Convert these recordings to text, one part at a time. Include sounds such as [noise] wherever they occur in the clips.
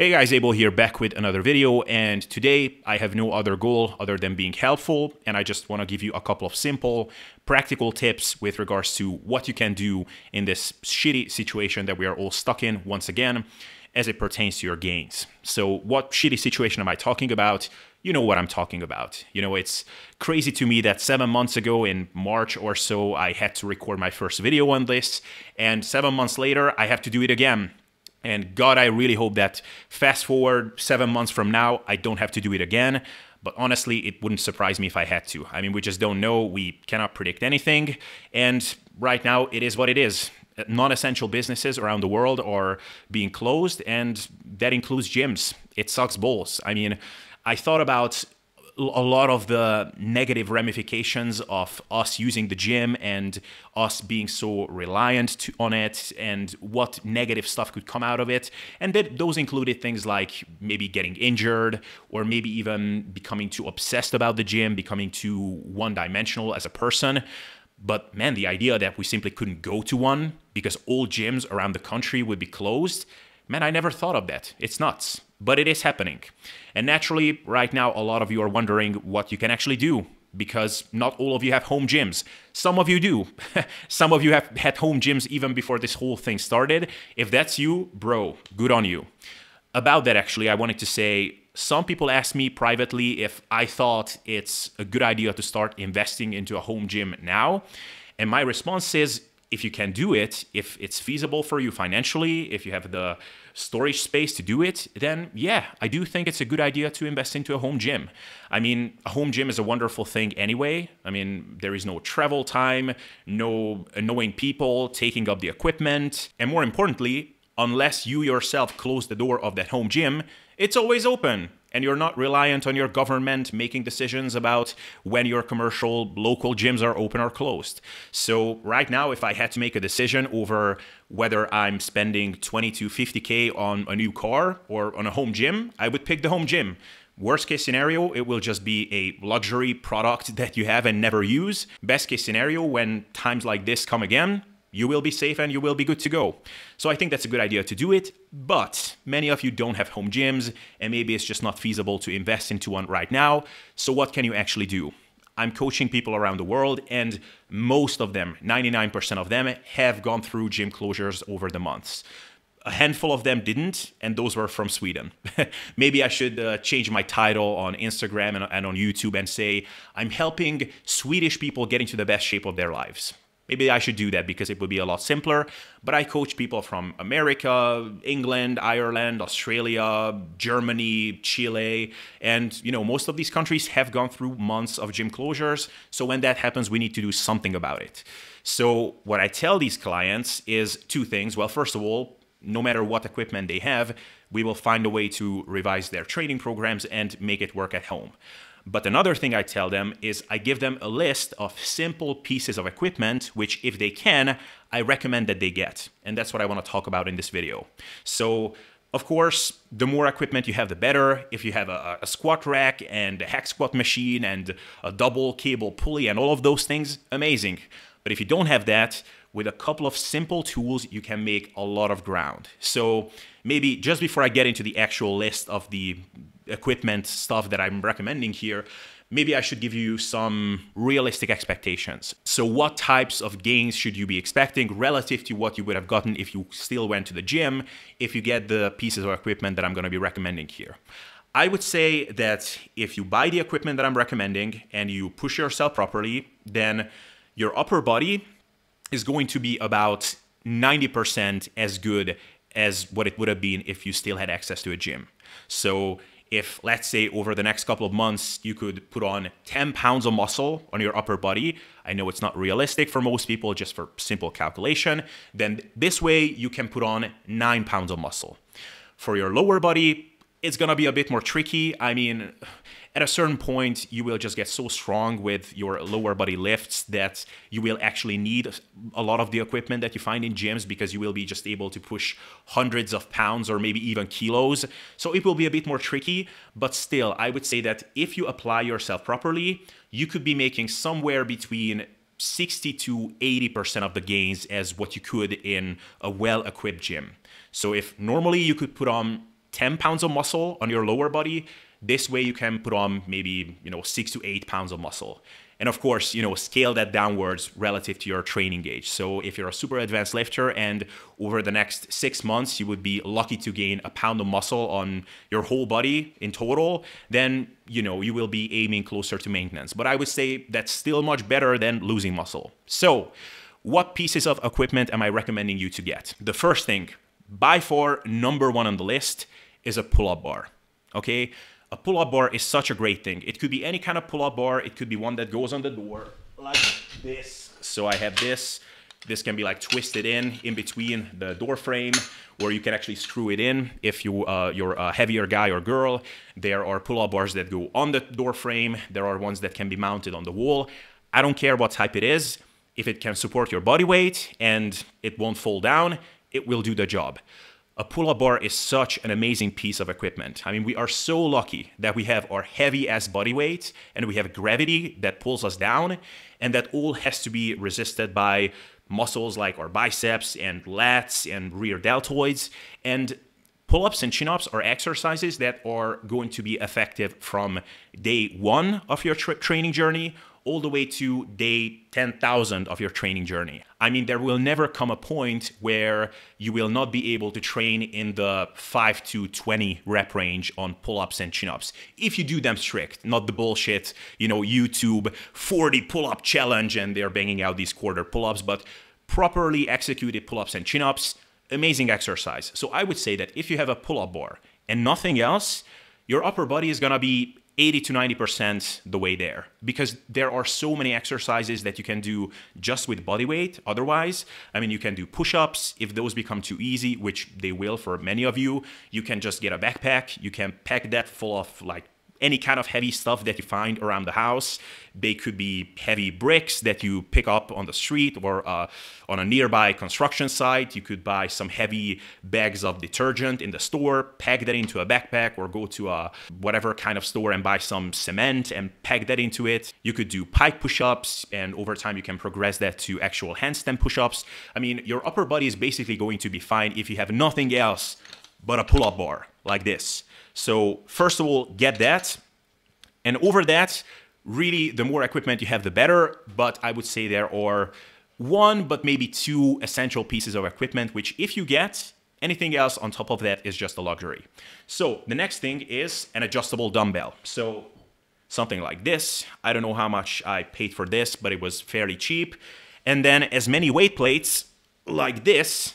Hey guys, Abel here back with another video and today I have no other goal other than being helpful and I just want to give you a couple of simple practical tips with regards to what you can do in this shitty situation that we are all stuck in once again as it pertains to your gains. So what shitty situation am I talking about? You know what I'm talking about. You know, it's crazy to me that seven months ago in March or so, I had to record my first video on this. And seven months later, I have to do it again and God, I really hope that fast forward seven months from now, I don't have to do it again. But honestly, it wouldn't surprise me if I had to. I mean, we just don't know. We cannot predict anything. And right now, it is what it is. Non essential businesses around the world are being closed, and that includes gyms. It sucks balls. I mean, I thought about a lot of the negative ramifications of us using the gym and us being so reliant to, on it and what negative stuff could come out of it. And that those included things like maybe getting injured or maybe even becoming too obsessed about the gym, becoming too one dimensional as a person. But man, the idea that we simply couldn't go to one because all gyms around the country would be closed, man, I never thought of that. It's nuts but it is happening. And naturally, right now, a lot of you are wondering what you can actually do because not all of you have home gyms. Some of you do. [laughs] Some of you have had home gyms even before this whole thing started. If that's you, bro, good on you. About that, actually, I wanted to say some people ask me privately if I thought it's a good idea to start investing into a home gym now. And my response is if you can do it, if it's feasible for you financially, if you have the storage space to do it, then yeah, I do think it's a good idea to invest into a home gym. I mean, a home gym is a wonderful thing anyway. I mean, there is no travel time, no annoying people taking up the equipment, and more importantly, unless you yourself close the door of that home gym, it's always open and you're not reliant on your government making decisions about when your commercial local gyms are open or closed. So right now if I had to make a decision over whether I'm spending 20 to 50k on a new car or on a home gym, I would pick the home gym. Worst case scenario, it will just be a luxury product [laughs] that you have and never use. Best case scenario, when times like this come again, you will be safe and you will be good to go. So I think that's a good idea to do it, but many of you don't have home gyms and maybe it's just not feasible to invest into one right now. So what can you actually do? I'm coaching people around the world and most of them, 99% of them have gone through gym closures over the months. A handful of them didn't, and those were from Sweden. [laughs] maybe I should uh, change my title on Instagram and, and on YouTube and say, I'm helping Swedish people get into the best shape of their lives. Maybe I should do that because it would be a lot simpler. But I coach people from America, England, Ireland, Australia, Germany, Chile, and you know, most of these countries have gone through months of gym closures. So when that happens, we need to do something about it. So what I tell these clients is two things. Well, first of all, no matter what equipment they have, we will find a way to revise their training programs and make it work at home. But another thing I tell them is I give them a list of simple pieces of equipment, which if they can, I recommend that they get. And that's what I wanna talk about in this video. So of course, the more equipment you have, the better. If you have a, a, squat rack and a hack squat machine and a double cable pulley and all of those things, amazing. But if you don't have that, with a couple of simple tools, you can make a lot of ground. So maybe just before I get into the actual list of the equipment stuff that I'm recommending here, maybe I should give you some realistic expectations. So, what types of gains should you be expecting relative to what you would have gotten if you still went to the gym, if you get the pieces of equipment that I'm going to be recommending here? I would say that if you buy the equipment that I'm recommending and you push yourself properly, then your upper body is going to be about 90% as good as what it would have been if you still had access to a gym. So if let's say over the next couple of months you could put on 10 pounds of muscle on your upper body i know it's not realistic for most people just for simple calculation then this way you can put on 9 pounds of muscle for your lower body it's going to be a bit more tricky. I mean, at a certain point, you will just get so strong with your lower body lifts that you will actually need a lot of the equipment that you find in gyms because you will be just able to push hundreds of pounds or maybe even kilos. So it will be a bit more tricky, but still, I would say that if you apply yourself properly, you could be making somewhere between 60 to 80% of the gains as what you could in a well equipped gym. So if normally you could put on 10 pounds of muscle on your lower body. This way you can put on maybe, you know, six to eight pounds of muscle. And of course, you know, scale that downwards relative to your training age. So if you're a super advanced lifter and over the next six months, you would be lucky to gain a pound of muscle on your whole body in total, then, you know, you will be aiming closer to maintenance. But I would say that's still much better than losing muscle. So what pieces of equipment am I recommending you to get? The first thing, by far number one on the list is a pull-up bar. Okay, a pull-up bar is such a great thing. It could be any kind of pull-up bar. It could be one that goes on the door like this. So I have this. This can be like twisted in in between the door frame, where you can actually screw it in if you uh, you're a heavier guy or girl. There are pull-up bars that go on the door frame. There are ones that can be mounted on the wall. I don't care what type it is. If it can support your body weight and it won't fall down, it will do the job. A pull-up bar is such an amazing piece of equipment. I mean, we are so lucky that we have our heavy-ass body weight and we have gravity that pulls us down, and that all has to be resisted by muscles like our biceps and lats and rear deltoids. And pull ups and chin ups are exercises that are going to be effective from day one of your training journey all the way to day 10,000 of your training journey. I mean, there will never come a point where you will not be able to train in the 5 to 20 rep range on pull ups and chin ups. If you do them strict, not the bullshit, you know, YouTube 40 pull up challenge and they're banging out these quarter pull ups, but properly executed pull ups and chin ups, amazing exercise. So I would say that if you have a pull up bar and nothing else, your upper body is gonna be 80 to 90% the way there because there are so many exercises that you can do just with body weight. Otherwise, I mean, you can do push ups if those become too easy, which they will for many of you. You can just get a backpack, you can pack that full of like any kind of heavy stuff that you find around the house. They could be heavy bricks that you pick up on the street or uh, on a nearby construction site. You could buy some heavy bags of detergent in the store, pack that into a backpack, or go to a whatever kind of store and buy some cement and pack that into it. You could do pike push ups, and over time, you can progress that to actual handstand push ups. I mean, your upper body is basically going to be fine if you have nothing else but a pull up bar like this. So first of all, get that. And over that, really, the more equipment you have, the better. But I would say there are one, but maybe two essential pieces of equipment, which if you get, anything else on top of that is just a luxury. So the next thing is an adjustable dumbbell. So something like this. I don't know how much I paid for this, but it was fairly cheap. And then as many weight plates like this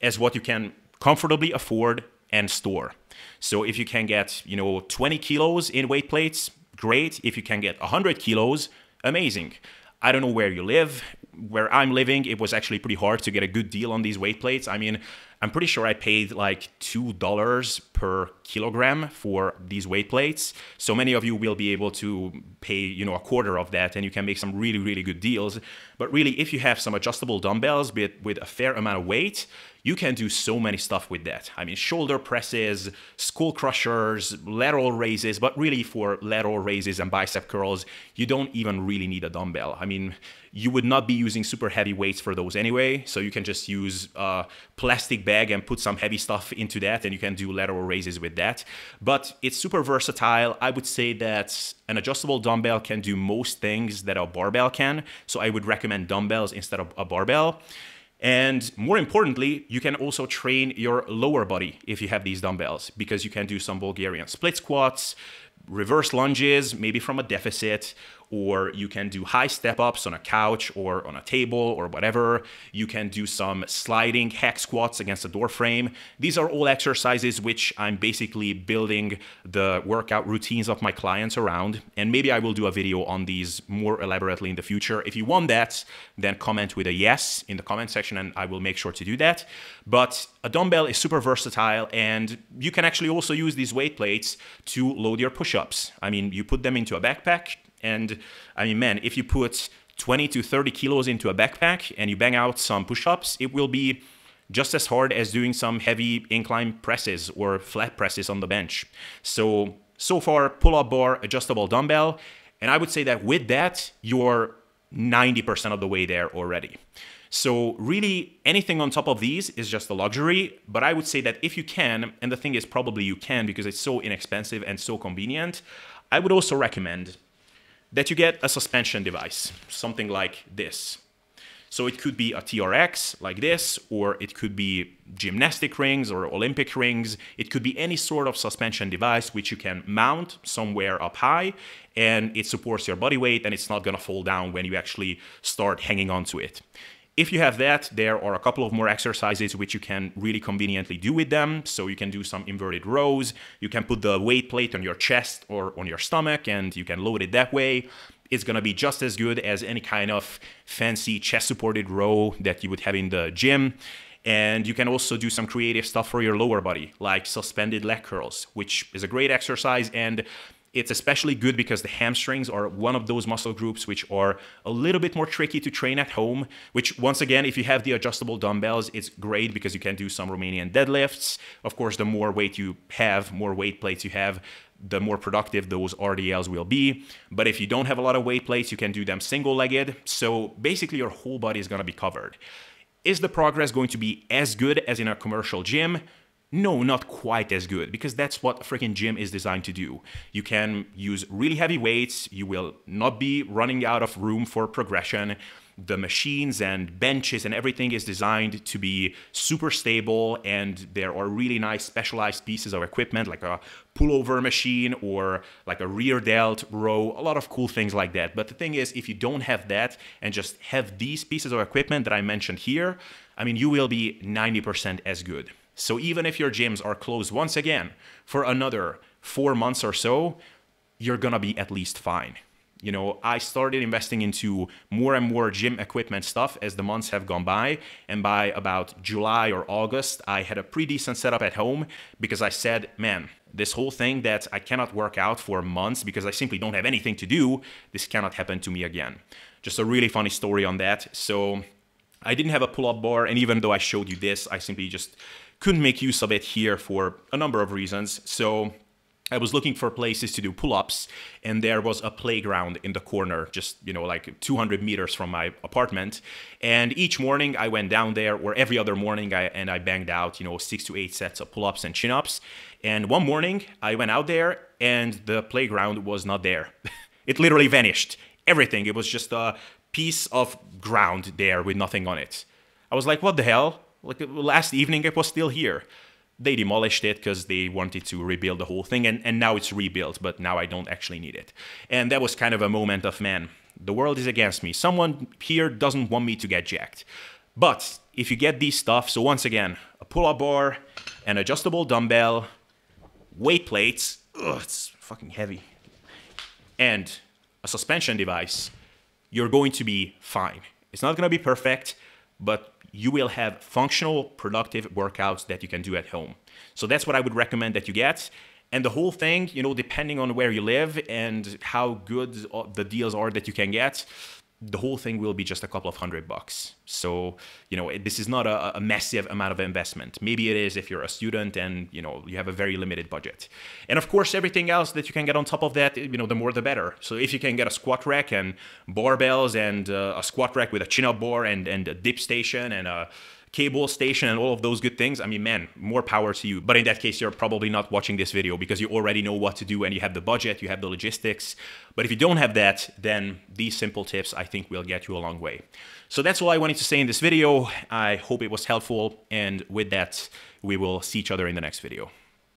as what you can comfortably afford and store. So if you can get, you know, 20 kilos in weight plates, great. If you can get 100 kilos, amazing. I don't know where you live. Where I'm living, it was actually pretty hard to get a good deal on these weight plates. I mean, I'm pretty sure I paid like $2 per kilogram for these weight plates. So many of you will be able to pay, you know, a quarter of that and you can make some really, really good deals. But really, if you have some adjustable dumbbells with, with a fair amount of weight, you can do so many stuff with that. I mean, shoulder presses, skull crushers, lateral raises, but really for lateral raises and bicep curls, you don't even really need a dumbbell. I mean, you would not be using super heavy weights for those anyway, so you can just use a plastic bag and put some heavy stuff into that, and you can do lateral raises with that. But it's super versatile. I would say that an adjustable dumbbell can do most things that a barbell can, so I would recommend dumbbells instead of a barbell. And more importantly, you can also train your lower body if you have these dumbbells because you can do some Bulgarian split squats, reverse lunges, maybe from a deficit, or you can do high step ups on a couch or on a table or whatever. You can do some sliding hack squats against the door frame. These are all exercises which I'm basically building the workout routines of my clients around. And maybe I will do a video on these more elaborately in the future. If you want that, then comment with a yes in the comment section and I will make sure to do that. But a dumbbell is super versatile and you can actually also use these weight plates to load your push ups. I mean, you put them into a backpack and I mean, man, if you put 20 to 30 kilos into a backpack and you bang out some push ups, it will be just as hard as doing some heavy incline presses or flat presses on the bench. So, so far, pull up bar, adjustable dumbbell. And I would say that with that, you're 90% of the way there already. So, really, anything on top of these is just a luxury. But I would say that if you can, and the thing is, probably you can because it's so inexpensive and so convenient, I would also recommend that you get a suspension device, something like this. So it could be a TRX like this, or it could be gymnastic rings or Olympic rings. It could be any sort of suspension device which you can mount somewhere up high and it supports your body weight and it's not gonna fall down when you actually start hanging onto it. If you have that, there are a couple of more exercises which you can really conveniently do with them. So you can do some inverted rows, you can put the weight plate on your chest or on your stomach and you can load it that way. It's gonna be just as good as any kind of fancy chest supported row that you would have in the gym. And you can also do some creative stuff for your lower body, like suspended leg curls, which is a great exercise and it's especially good because the hamstrings are one of those muscle groups which are a little bit more tricky to train at home, which once again, if you have the adjustable dumbbells, it's great because you can do some Romanian deadlifts. Of course, the more weight you have, more weight plates you have, the more productive those RDLs will be. But if you don't have a lot of weight plates, you can do them single legged. So basically, your whole body is going to be covered. Is the progress going to be as good as in a commercial gym? No, not quite as good, because that's what a freaking gym is designed to do. You can use really heavy weights, you will not be running out of room for progression. The machines and benches and everything is designed to be super stable, and there are really nice specialized pieces of equipment like a pullover machine or like a rear delt row, a lot of cool things like that. But the thing is, if you don't have that and just have these pieces of equipment that I mentioned here, I mean, you will be 90% as good. So even if your gyms are closed once again for another four months or so, you're gonna be at least fine. You know, I started investing into more and more gym equipment stuff as the months have gone by. And by about July or August, I had a pretty decent setup at home because I said, man, this whole thing that I cannot work out for months because I simply don't have anything to do, this cannot happen to me again. Just a really funny story on that. So I didn't have a pull up bar. And even though I showed you this, I simply just couldn't make use of it here for a number of reasons. So I was looking for places to do pull-ups, and there was a playground in the corner, just you know, like 200 meters from my apartment. And each morning I went down there, or every other morning, I, and I banged out you know six to eight sets of pull-ups and chin-ups. And one morning I went out there, and the playground was not there. [laughs] it literally vanished. Everything. It was just a piece of ground there with nothing on it. I was like, what the hell? Like last evening, it was still here. They demolished it because they wanted to rebuild the whole thing, and, and now it's rebuilt, but now I don't actually need it. And that was kind of a moment of, man, the world is against me. Someone here doesn't want me to get jacked. But if you get these stuff, so once again, a pull-up bar, an adjustable dumbbell, weight plates, ugh, it's fucking heavy, and a suspension device, you're going to be fine. It's not going to be perfect, but you will have functional, productive workouts that you can do at home. So that's what I would recommend that you get. And the whole thing, you know, depending on where you live and how good the deals are that you can get, the whole thing will be just a couple of hundred bucks. So, you know, it, this is not a, a, massive amount of investment. Maybe it is if you're a student and, you know, you have a very limited budget. And of course, everything else that you can get on top of that, you know, the more the better. So if you can get a squat rack and barbells and uh, a squat rack with a chin up bar and, and a dip station and a, cable station and all of those good things, I mean, man, more power to you. But in that case, you're probably not watching this video because you already know what to do and you have the budget, you have the logistics. But if you don't have that, then these simple tips, I think, will get you a long way. So that's all I wanted to say in this video. I hope it was helpful. And with that, we will see each other in the next video.